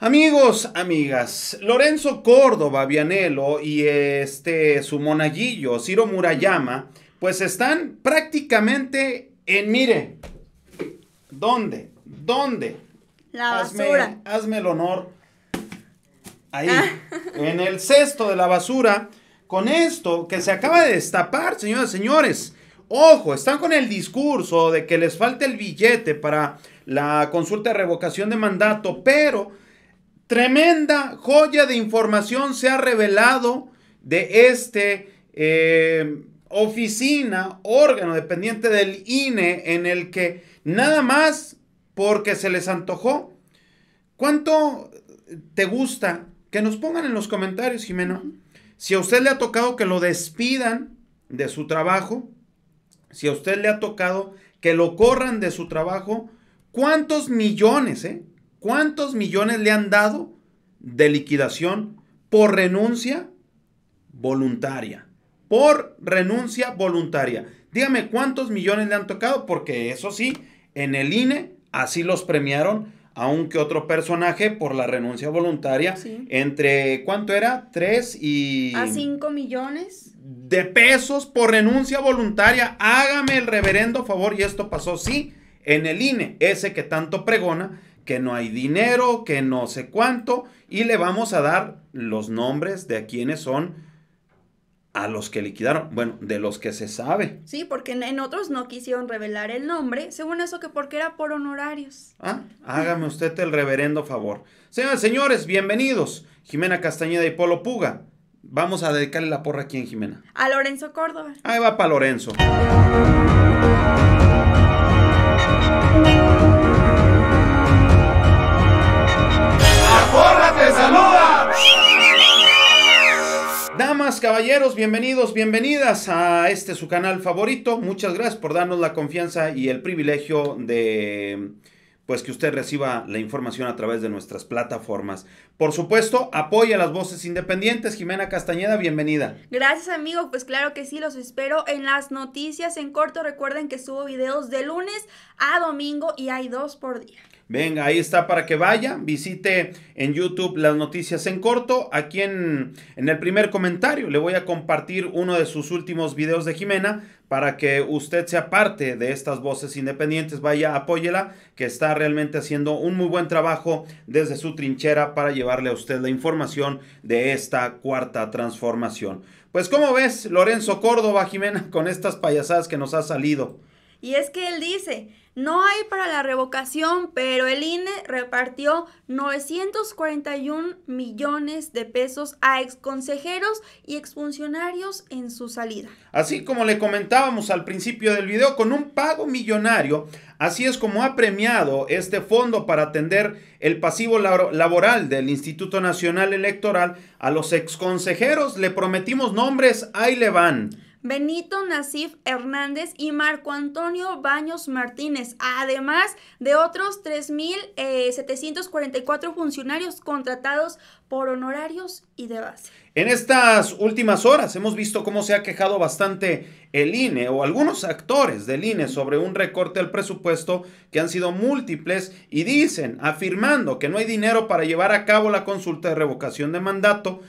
Amigos, amigas, Lorenzo Córdoba Vianelo y este su monaguillo Ciro Murayama, pues están prácticamente en mire. ¿Dónde? ¿Dónde? La basura. Hazme, el honor. Ahí, ah. en el cesto de la basura, con esto que se acaba de destapar, señoras y señores. Ojo, están con el discurso de que les falta el billete para la consulta de revocación de mandato, pero Tremenda joya de información se ha revelado de este eh, oficina, órgano dependiente del INE, en el que nada más porque se les antojó. ¿Cuánto te gusta? Que nos pongan en los comentarios, Jimeno. Si a usted le ha tocado que lo despidan de su trabajo, si a usted le ha tocado que lo corran de su trabajo, ¿cuántos millones, eh? ¿Cuántos millones le han dado de liquidación por renuncia voluntaria? Por renuncia voluntaria. Dígame cuántos millones le han tocado, porque eso sí, en el INE así los premiaron que otro personaje por la renuncia voluntaria. Entre, ¿cuánto era? 3 y... A 5 millones. De pesos por renuncia voluntaria. Hágame el reverendo favor. Y esto pasó, sí, en el INE, ese que tanto pregona que no hay dinero, que no sé cuánto, y le vamos a dar los nombres de a quienes son a los que liquidaron, bueno, de los que se sabe. Sí, porque en, otros no quisieron revelar el nombre, según eso que porque era por honorarios. Ah, hágame usted el reverendo favor. Señoras señores, bienvenidos. Jimena Castañeda y Polo Puga. Vamos a dedicarle la porra aquí en Jimena. A Lorenzo Córdoba. Ahí va para Lorenzo. caballeros, bienvenidos, bienvenidas a este su canal favorito. Muchas gracias por darnos la confianza y el privilegio de pues que usted reciba la información a través de nuestras plataformas. Por supuesto, apoya a las voces independientes. Jimena Castañeda, bienvenida. Gracias, amigo. Pues claro que sí, los espero en las noticias en corto. Recuerden que subo videos de lunes a domingo y hay dos por día. Venga, ahí está para que vaya, visite en YouTube las noticias en corto. Aquí en, en el primer comentario le voy a compartir uno de sus últimos videos de Jimena para que usted sea parte de estas voces independientes. Vaya, apóyela, que está realmente haciendo un muy buen trabajo desde su trinchera para llevarle a usted la información de esta cuarta transformación. Pues, ¿cómo ves, Lorenzo Córdoba Jimena, con estas payasadas que nos ha salido? Y es que él dice, no hay para la revocación, pero el INE repartió 941 millones de pesos a exconsejeros y exfuncionarios en su salida. Así como le comentábamos al principio del video, con un pago millonario, así es como ha premiado este fondo para atender el pasivo laboral del Instituto Nacional Electoral a los exconsejeros. Le prometimos nombres, ahí le van. Benito Nasif Hernández y Marco Antonio Baños Martínez, además de otros 3.744 eh, funcionarios contratados por honorarios y de base. En estas últimas horas hemos visto cómo se ha quejado bastante el INE o algunos actores del INE sobre un recorte al presupuesto que han sido múltiples y dicen, afirmando que no hay dinero para llevar a cabo la consulta de revocación de mandato,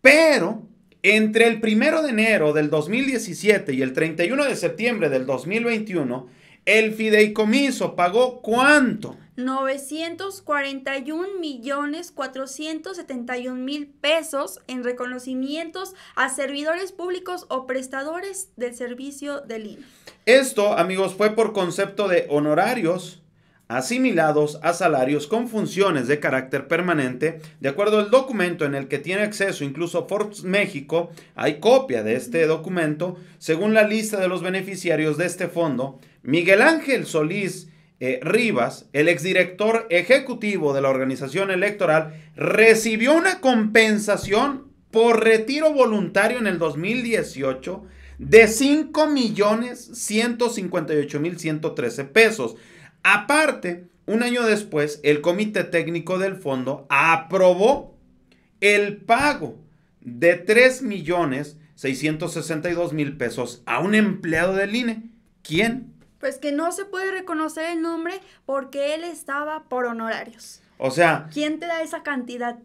pero entre el 1 de enero del 2017 y el 31 de septiembre del 2021, el fideicomiso pagó cuánto? 941 millones 471 mil pesos en reconocimientos a servidores públicos o prestadores del servicio de INE. Esto, amigos, fue por concepto de honorarios, asimilados a salarios con funciones de carácter permanente. De acuerdo al documento en el que tiene acceso incluso Forbes México, hay copia de este documento. Según la lista de los beneficiarios de este fondo, Miguel Ángel Solís eh, Rivas, el exdirector ejecutivo de la organización electoral, recibió una compensación por retiro voluntario en el 2018 de 5.158.113 pesos. Aparte, un año después, el comité técnico del fondo aprobó el pago de 3.662.000 millones mil pesos a un empleado del INE. ¿Quién? Pues que no se puede reconocer el nombre porque él estaba por honorarios. O sea. ¿Quién te da esa cantidad?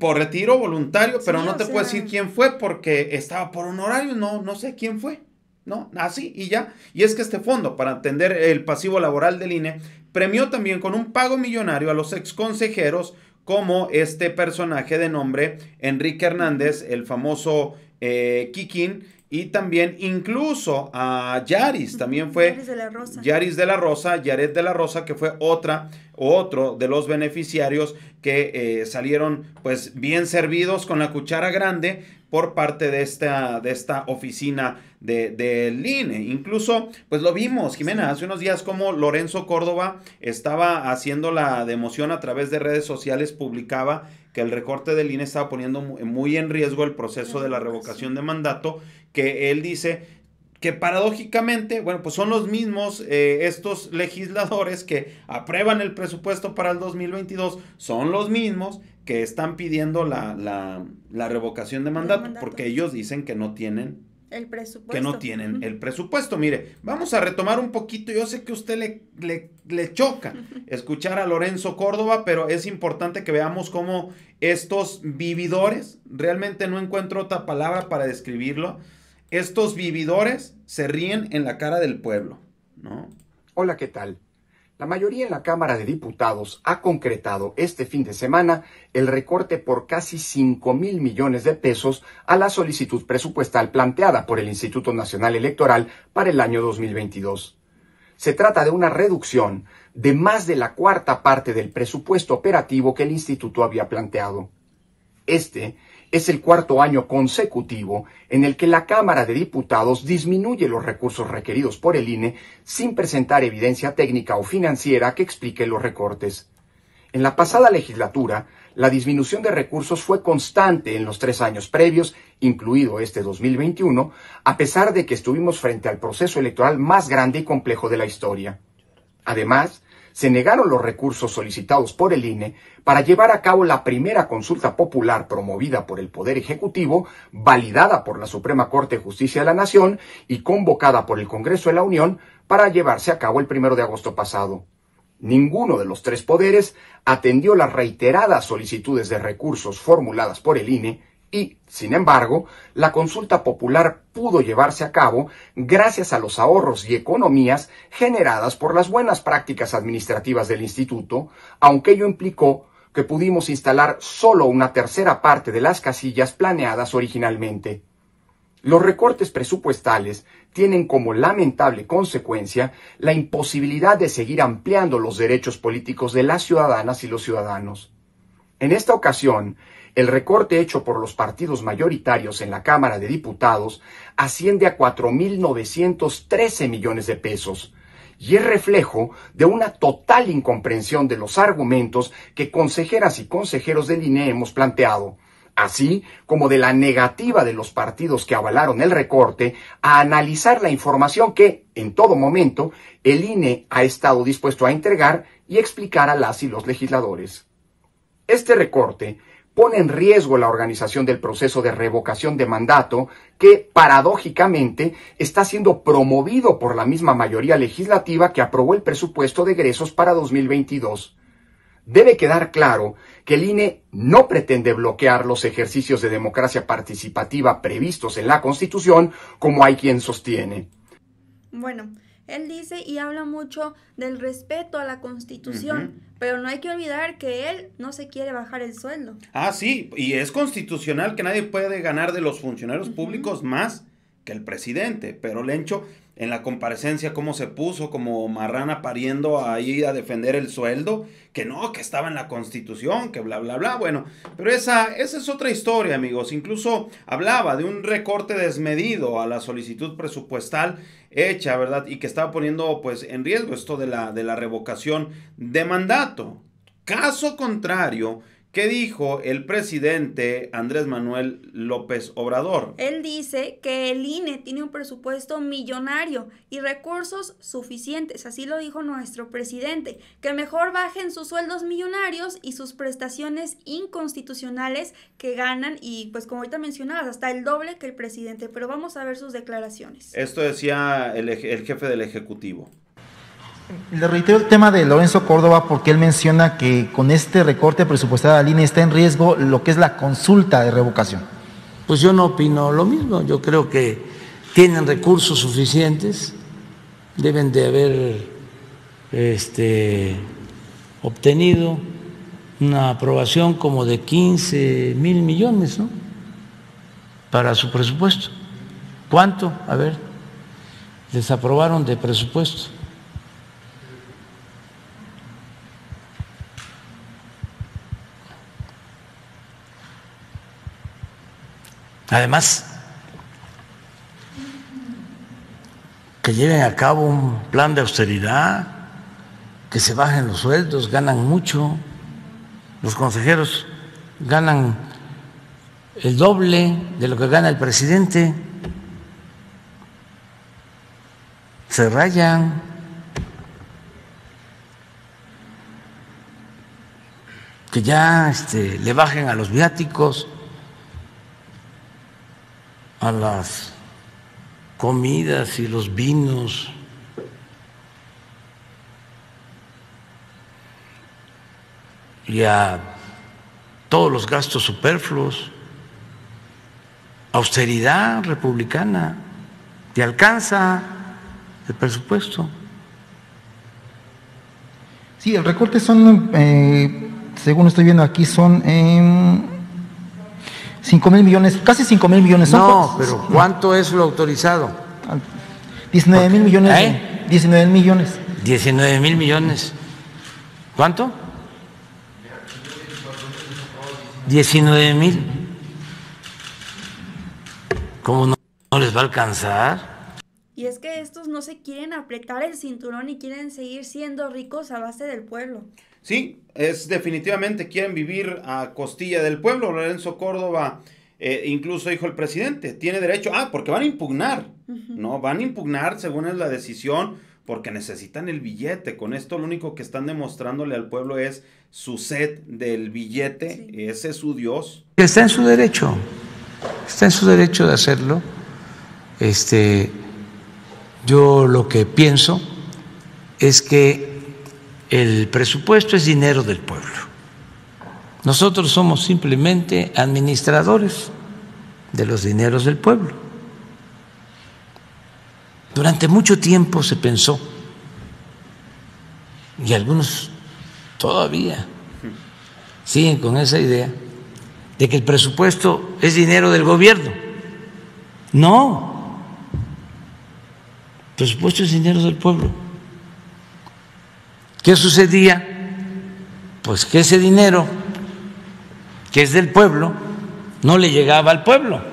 Por retiro voluntario, pero no te puedo decir quién fue porque estaba por honorarios, no, no sé quién fue. ¿no? Así y ya. Y es que este fondo, para atender el pasivo laboral del INE, premió también con un pago millonario a los ex consejeros como este personaje de nombre Enrique Hernández, el famoso eh, Kikín, y también incluso a Yaris, también fue Yaris de la Rosa, Yaris de la Rosa, Yaret de la Rosa, que fue otra otro de los beneficiarios que eh, salieron pues bien servidos con la cuchara grande, por parte de esta, de esta oficina del de, INE. Incluso, pues lo vimos, Jimena, hace unos días como Lorenzo Córdoba estaba haciendo la democión a través de redes sociales, publicaba que el recorte del INE estaba poniendo muy en riesgo el proceso de la revocación de mandato, que él dice que paradójicamente, bueno, pues son los mismos eh, estos legisladores que aprueban el presupuesto para el 2022, son los mismos que están pidiendo la, la, revocación de mandato, porque ellos dicen que no tienen el presupuesto. Que no tienen el presupuesto. Mire, vamos a retomar un poquito. Yo sé que a usted le, le, choca escuchar a Lorenzo Córdoba, pero es importante que veamos cómo estos vividores, realmente no encuentro otra palabra para describirlo, estos vividores se ríen en la cara del pueblo, ¿no? Hola, ¿qué tal? La mayoría en la Cámara de Diputados ha concretado este fin de semana el recorte por casi 5 mil millones de pesos a la solicitud presupuestal planteada por el Instituto Nacional Electoral para el año 2022. Se trata de una reducción de más de la cuarta parte del presupuesto operativo que el Instituto había planteado. Este es el cuarto año consecutivo en el que la Cámara de Diputados disminuye los recursos requeridos por el INE sin presentar evidencia técnica o financiera que explique los recortes. En la pasada legislatura, la disminución de recursos fue constante en los tres años previos, incluido este 2021, a pesar de que estuvimos frente al proceso electoral más grande y complejo de la historia. Además, se negaron los recursos solicitados por el INE para llevar a cabo la primera consulta popular promovida por el Poder Ejecutivo, validada por la Suprema Corte de Justicia de la Nación y convocada por el Congreso de la Unión para llevarse a cabo el primero de agosto pasado. Ninguno de los tres poderes atendió las reiteradas solicitudes de recursos formuladas por el INE y, sin embargo, la consulta popular pudo llevarse a cabo gracias a los ahorros y economías generadas por las buenas prácticas administrativas del instituto, aunque ello implicó que pudimos instalar solo una tercera parte de las casillas planeadas originalmente. Los recortes presupuestales tienen como lamentable consecuencia la imposibilidad de seguir ampliando los derechos políticos de las ciudadanas y los ciudadanos. En esta ocasión, el recorte hecho por los partidos mayoritarios en la Cámara de Diputados asciende a 4.913 millones de pesos y es reflejo de una total incomprensión de los argumentos que consejeras y consejeros del INE hemos planteado, así como de la negativa de los partidos que avalaron el recorte a analizar la información que, en todo momento, el INE ha estado dispuesto a entregar y explicar a las y los legisladores. Este recorte pone en riesgo la organización del proceso de revocación de mandato que, paradójicamente, está siendo promovido por la misma mayoría legislativa que aprobó el presupuesto de egresos para 2022. Debe quedar claro que el INE no pretende bloquear los ejercicios de democracia participativa previstos en la Constitución, como hay quien sostiene. Bueno, él dice y habla mucho del respeto a la constitución, pero no hay que olvidar que él no se quiere bajar el sueldo. Ah, sí, y es constitucional que nadie puede ganar de los funcionarios públicos más que el presidente, pero Lencho en la comparecencia cómo se puso como marrana pariendo ahí a defender el sueldo, que no, que estaba en la constitución, que bla, bla, bla. Bueno, pero esa, esa es otra historia, amigos. Incluso hablaba de un recorte desmedido a la solicitud presupuestal hecha, ¿verdad? Y que estaba poniendo pues en riesgo esto de la, de la revocación de mandato. Caso contrario, ¿Qué dijo el presidente Andrés Manuel López Obrador? Él dice que el INE tiene un presupuesto millonario y recursos suficientes, así lo dijo nuestro presidente, que mejor bajen sus sueldos millonarios y sus prestaciones inconstitucionales que ganan y pues como ahorita mencionabas, hasta el doble que el presidente, pero vamos a ver sus declaraciones. Esto decía el, jefe del Ejecutivo. Le reitero el tema de Lorenzo Córdoba porque él menciona que con este recorte presupuestal de la línea está en riesgo lo que es la consulta de revocación. Pues yo no opino lo mismo, yo creo que tienen recursos suficientes, deben de haber este, obtenido una aprobación como de 15 mil millones ¿no? para su presupuesto. ¿Cuánto? A ver, les aprobaron de presupuesto. Además, que lleven a cabo un plan de austeridad, que se bajen los sueldos, ganan mucho. Los consejeros ganan el doble de lo que gana el presidente. Se rayan. Que ya este, le bajen a los viáticos a las comidas y los vinos. y a todos los gastos superfluos, austeridad republicana, te alcanza el presupuesto. Sí, el recorte son, eh, según estoy viendo aquí, son... en 5 mil millones, casi 5 mil millones. no, pero ¿cuánto es lo autorizado? 19 ¿Eh? mil millones. ¿Eh? 19 millones. 19 mil millones. ¿Cuánto? 19 mil. ¿Cómo no, no les va a alcanzar? Y es que estos no se quieren apretar el cinturón y quieren seguir siendo ricos a base del pueblo. Sí, es definitivamente quieren vivir a costilla del pueblo. Lorenzo Córdoba eh, incluso dijo el presidente, tiene derecho, ah, porque van a impugnar, ¿no? Van a impugnar según es la decisión, porque necesitan el billete. Con esto lo único que están demostrándole al pueblo es su sed del billete, ese es su Dios. Está en su derecho, está en su derecho de hacerlo. Este, yo lo que pienso es que el presupuesto es dinero del pueblo. Nosotros somos simplemente administradores de los dineros del pueblo. Durante mucho tiempo se pensó, y algunos todavía siguen con esa idea, de que el presupuesto es dinero del gobierno. No, el presupuesto es dinero del pueblo. ¿Qué sucedía? Pues que ese dinero, que es del pueblo, no le llegaba al pueblo.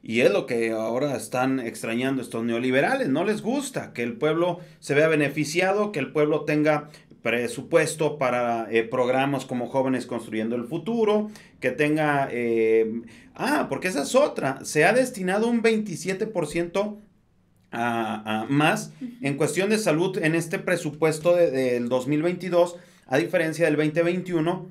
Y es lo que ahora están extrañando estos neoliberales. No les gusta que el pueblo se vea beneficiado, que el pueblo tenga presupuesto para eh, programas como Jóvenes Construyendo el Futuro, que tenga... Eh, ah, porque esa es otra. Se ha destinado un 27% más. En cuestión de salud, en este presupuesto del 2022, a diferencia del 2021,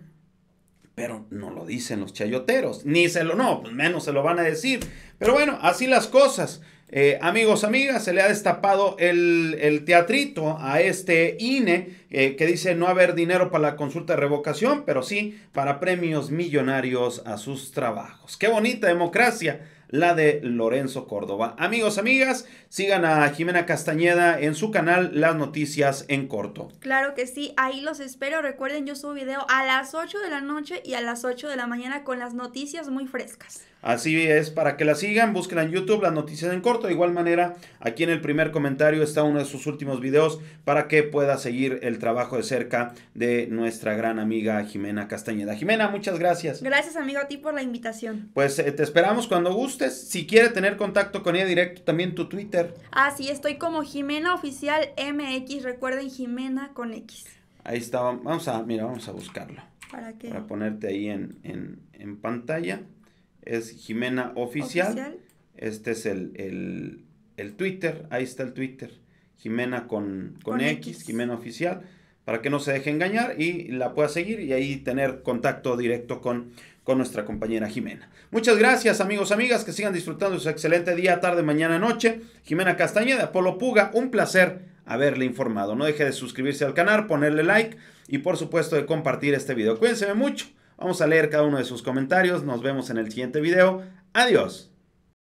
pero no lo dicen los chayoteros, ni se lo, no, pues menos se lo van a decir. Pero bueno, así las cosas. Eh, amigos, amigas, se le ha destapado el, teatrito a este INE eh, que dice no haber dinero para la consulta de revocación, pero sí para premios millonarios a sus trabajos. Qué bonita democracia la de Lorenzo Córdoba. Amigos, amigas, sigan a Jimena Castañeda en su canal Las Noticias en Corto. Claro que sí, ahí los espero. Recuerden, yo subo video a las 8 de la noche y a las 8 de la mañana con las noticias muy frescas. Así es, para que la sigan, busquen en YouTube las noticias en corto. De igual manera, aquí en el primer comentario está uno de sus últimos videos para que pueda seguir el trabajo de cerca de nuestra gran amiga Jimena Castañeda. Jimena, muchas gracias. Gracias, amigo, a ti por la invitación. Pues eh, te esperamos cuando guste si quiere tener contacto con ella directo, también tu Twitter. Ah, sí, estoy como Jimena Oficial MX. Recuerden, Jimena con X. Ahí está. Vamos a, mira, vamos a buscarlo. ¿Para qué? Para ponerte ahí en, pantalla. Es Jimena Oficial. Este es el, Twitter. Ahí está el Twitter. Jimena con, con, X, Jimena Oficial para que no se deje engañar y la pueda seguir y ahí tener contacto directo con, con nuestra compañera Jimena. Muchas gracias amigos, amigas, que sigan disfrutando su excelente día, tarde, mañana, noche. Jimena Castañeda, Polo Puga, un placer haberle informado. No deje de suscribirse al canal, ponerle like y por supuesto de compartir este video. Cuídense mucho, vamos a leer cada uno de sus comentarios, nos vemos en el siguiente video. Adiós.